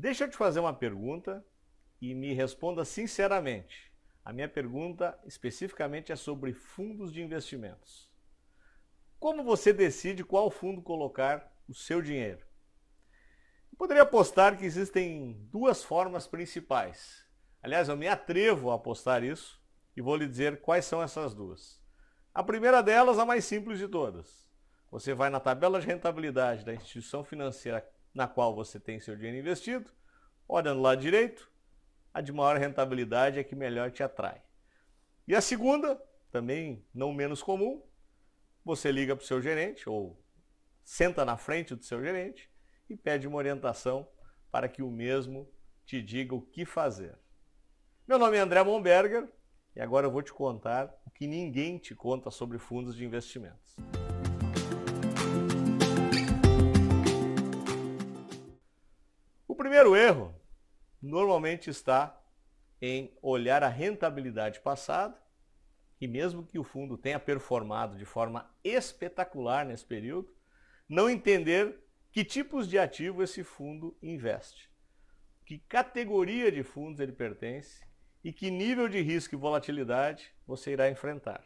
Deixa eu te fazer uma pergunta e me responda sinceramente. A minha pergunta especificamente é sobre fundos de investimentos. Como você decide qual fundo colocar o seu dinheiro? Eu poderia apostar que existem duas formas principais. Aliás, eu me atrevo a apostar isso e vou lhe dizer quais são essas duas. A primeira delas, a mais simples de todas. Você vai na tabela de rentabilidade da instituição financeira na qual você tem seu dinheiro investido, olhando lá lado direito, a de maior rentabilidade é que melhor te atrai. E a segunda, também não menos comum, você liga para o seu gerente ou senta na frente do seu gerente e pede uma orientação para que o mesmo te diga o que fazer. Meu nome é André Bomberger e agora eu vou te contar o que ninguém te conta sobre fundos de investimentos. primeiro erro normalmente está em olhar a rentabilidade passada, e mesmo que o fundo tenha performado de forma espetacular nesse período, não entender que tipos de ativo esse fundo investe, que categoria de fundos ele pertence e que nível de risco e volatilidade você irá enfrentar.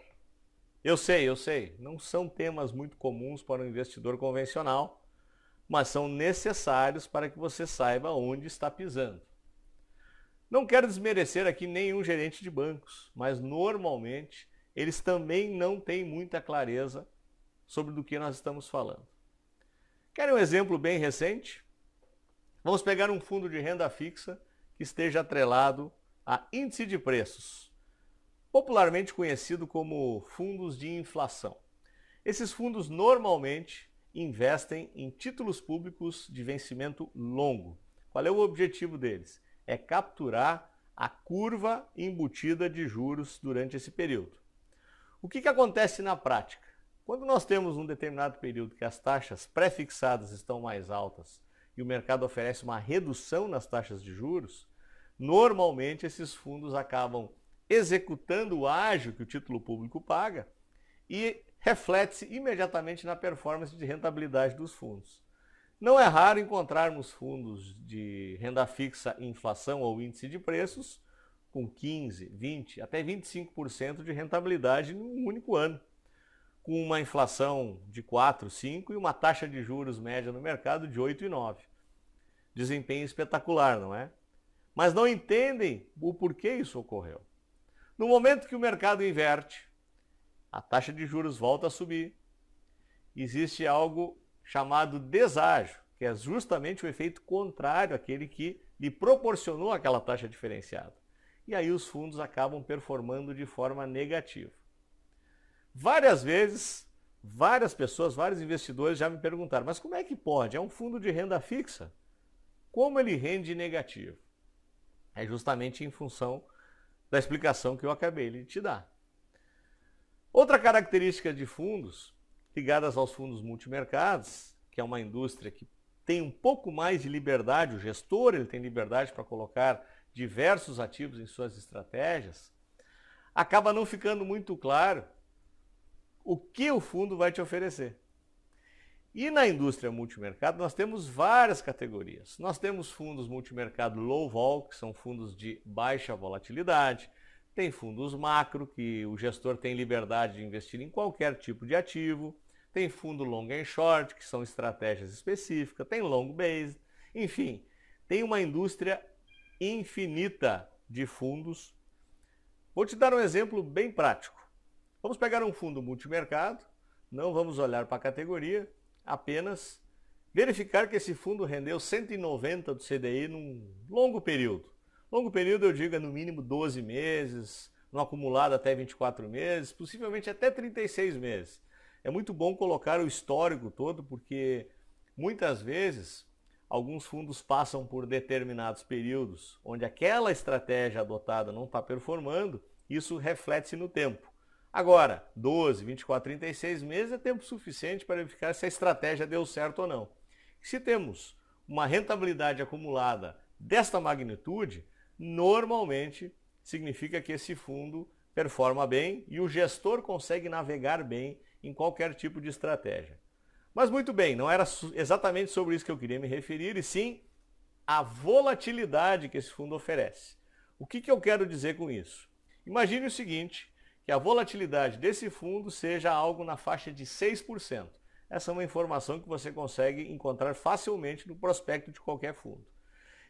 Eu sei, eu sei, não são temas muito comuns para um investidor convencional, mas são necessários para que você saiba onde está pisando. Não quero desmerecer aqui nenhum gerente de bancos, mas normalmente eles também não têm muita clareza sobre do que nós estamos falando. Querem um exemplo bem recente? Vamos pegar um fundo de renda fixa que esteja atrelado a índice de preços, popularmente conhecido como fundos de inflação. Esses fundos normalmente investem em títulos públicos de vencimento longo. Qual é o objetivo deles? É capturar a curva embutida de juros durante esse período. O que, que acontece na prática? Quando nós temos um determinado período que as taxas pré-fixadas estão mais altas e o mercado oferece uma redução nas taxas de juros, normalmente esses fundos acabam executando o ágio que o título público paga e reflete-se imediatamente na performance de rentabilidade dos fundos. Não é raro encontrarmos fundos de renda fixa inflação ou índice de preços com 15, 20, até 25% de rentabilidade em um único ano, com uma inflação de 4, 5 e uma taxa de juros média no mercado de 8 e 9. Desempenho espetacular, não é? Mas não entendem o porquê isso ocorreu. No momento que o mercado inverte, a taxa de juros volta a subir. Existe algo chamado deságio, que é justamente o efeito contrário àquele que lhe proporcionou aquela taxa diferenciada. E aí os fundos acabam performando de forma negativa. Várias vezes, várias pessoas, vários investidores já me perguntaram: mas como é que pode? É um fundo de renda fixa? Como ele rende negativo? É justamente em função da explicação que eu acabei de te dar. Outra característica de fundos ligadas aos fundos multimercados, que é uma indústria que tem um pouco mais de liberdade, o gestor ele tem liberdade para colocar diversos ativos em suas estratégias, acaba não ficando muito claro o que o fundo vai te oferecer. E na indústria multimercado nós temos várias categorias. Nós temos fundos multimercado low vol, que são fundos de baixa volatilidade, tem fundos macro, que o gestor tem liberdade de investir em qualquer tipo de ativo. Tem fundo long and short, que são estratégias específicas. Tem long base. Enfim, tem uma indústria infinita de fundos. Vou te dar um exemplo bem prático. Vamos pegar um fundo multimercado, não vamos olhar para a categoria, apenas verificar que esse fundo rendeu 190 do CDI num longo período. Longo período, eu digo, é no mínimo 12 meses, no acumulado até 24 meses, possivelmente até 36 meses. É muito bom colocar o histórico todo, porque muitas vezes alguns fundos passam por determinados períodos onde aquela estratégia adotada não está performando, isso reflete-se no tempo. Agora, 12, 24, 36 meses é tempo suficiente para verificar se a estratégia deu certo ou não. Se temos uma rentabilidade acumulada desta magnitude, normalmente significa que esse fundo performa bem e o gestor consegue navegar bem em qualquer tipo de estratégia. Mas muito bem, não era exatamente sobre isso que eu queria me referir, e sim a volatilidade que esse fundo oferece. O que, que eu quero dizer com isso? Imagine o seguinte, que a volatilidade desse fundo seja algo na faixa de 6%. Essa é uma informação que você consegue encontrar facilmente no prospecto de qualquer fundo.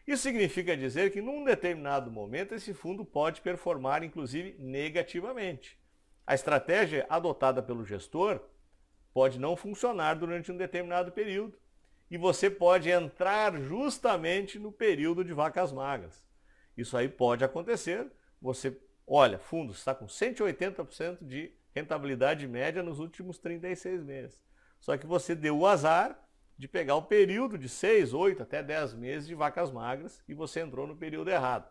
Isso significa dizer que, num determinado momento, esse fundo pode performar, inclusive, negativamente. A estratégia adotada pelo gestor pode não funcionar durante um determinado período e você pode entrar justamente no período de vacas magras. Isso aí pode acontecer. Você, olha, fundo está com 180% de rentabilidade média nos últimos 36 meses. Só que você deu o azar de pegar o período de 6, 8 até 10 meses de vacas magras e você entrou no período errado.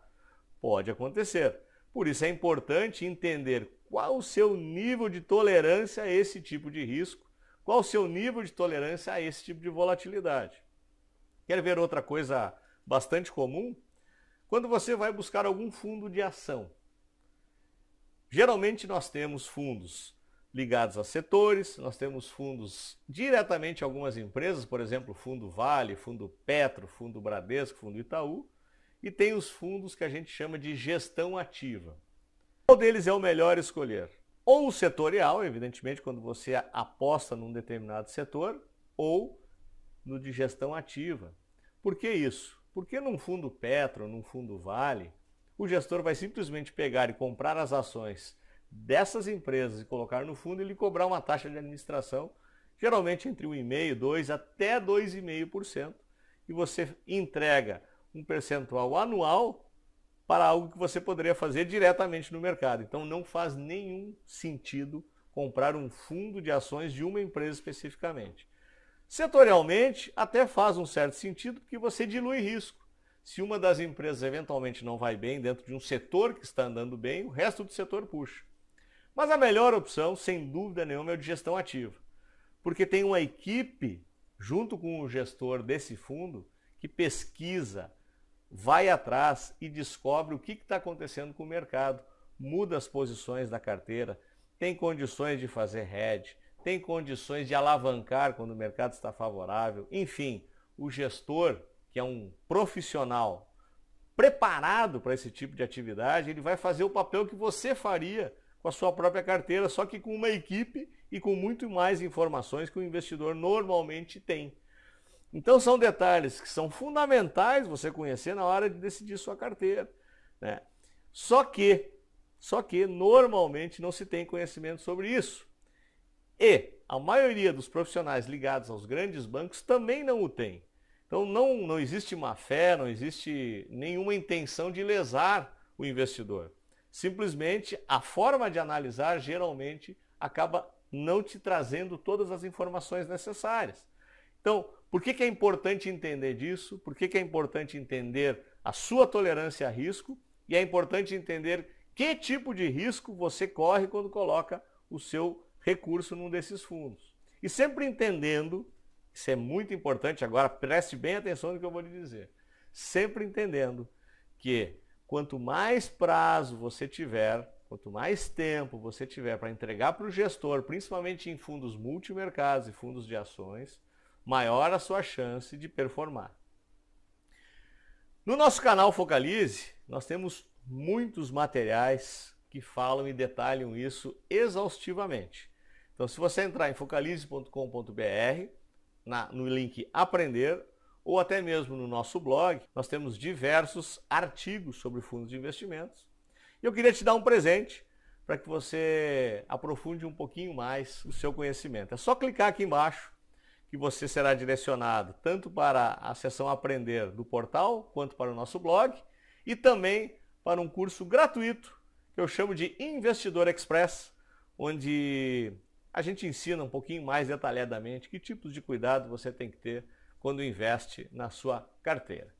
Pode acontecer. Por isso é importante entender qual o seu nível de tolerância a esse tipo de risco, qual o seu nível de tolerância a esse tipo de volatilidade. Quer ver outra coisa bastante comum? Quando você vai buscar algum fundo de ação. Geralmente nós temos fundos ligados a setores, nós temos fundos diretamente a algumas empresas, por exemplo, Fundo Vale, Fundo Petro, Fundo Bradesco, Fundo Itaú, e tem os fundos que a gente chama de gestão ativa. Qual deles é o melhor escolher? Ou o setorial, evidentemente, quando você aposta num determinado setor, ou no de gestão ativa. Por que isso? Porque num fundo Petro, num fundo Vale, o gestor vai simplesmente pegar e comprar as ações dessas empresas e colocar no fundo, ele cobrar uma taxa de administração, geralmente entre 1,5%, 2% até 2,5%, e você entrega um percentual anual para algo que você poderia fazer diretamente no mercado. Então não faz nenhum sentido comprar um fundo de ações de uma empresa especificamente. Setorialmente, até faz um certo sentido porque você dilui risco. Se uma das empresas eventualmente não vai bem dentro de um setor que está andando bem, o resto do setor puxa. Mas a melhor opção, sem dúvida nenhuma, é o de gestão ativa. Porque tem uma equipe, junto com o gestor desse fundo, que pesquisa, vai atrás e descobre o que está acontecendo com o mercado, muda as posições da carteira, tem condições de fazer hedge, tem condições de alavancar quando o mercado está favorável. Enfim, o gestor, que é um profissional preparado para esse tipo de atividade, ele vai fazer o papel que você faria com a sua própria carteira, só que com uma equipe e com muito mais informações que o investidor normalmente tem. Então são detalhes que são fundamentais você conhecer na hora de decidir sua carteira. Né? Só que, só que normalmente não se tem conhecimento sobre isso. E a maioria dos profissionais ligados aos grandes bancos também não o tem. Então não, não existe má fé, não existe nenhuma intenção de lesar o investidor. Simplesmente a forma de analisar geralmente acaba não te trazendo todas as informações necessárias. Então, por que, que é importante entender disso? Por que, que é importante entender a sua tolerância a risco? E é importante entender que tipo de risco você corre quando coloca o seu recurso num desses fundos. E sempre entendendo, isso é muito importante agora, preste bem atenção no que eu vou lhe dizer. Sempre entendendo que quanto mais prazo você tiver, quanto mais tempo você tiver para entregar para o gestor, principalmente em fundos multimercados e fundos de ações, maior a sua chance de performar. No nosso canal Focalize, nós temos muitos materiais que falam e detalham isso exaustivamente. Então, se você entrar em focalize.com.br, no link Aprender, ou até mesmo no nosso blog, nós temos diversos artigos sobre fundos de investimentos. E eu queria te dar um presente para que você aprofunde um pouquinho mais o seu conhecimento. É só clicar aqui embaixo que você será direcionado tanto para a seção Aprender do portal, quanto para o nosso blog e também para um curso gratuito que eu chamo de Investidor Express, onde a gente ensina um pouquinho mais detalhadamente que tipos de cuidado você tem que ter quando investe na sua carteira.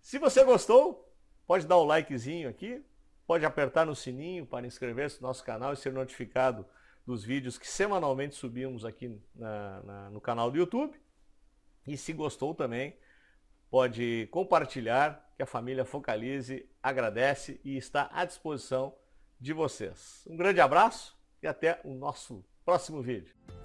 Se você gostou, pode dar o um likezinho aqui, pode apertar no sininho para inscrever-se no nosso canal e ser notificado dos vídeos que semanalmente subimos aqui na, na, no canal do YouTube. E se gostou também, pode compartilhar, que a família Focalize agradece e está à disposição de vocês. Um grande abraço e até o nosso próximo vídeo.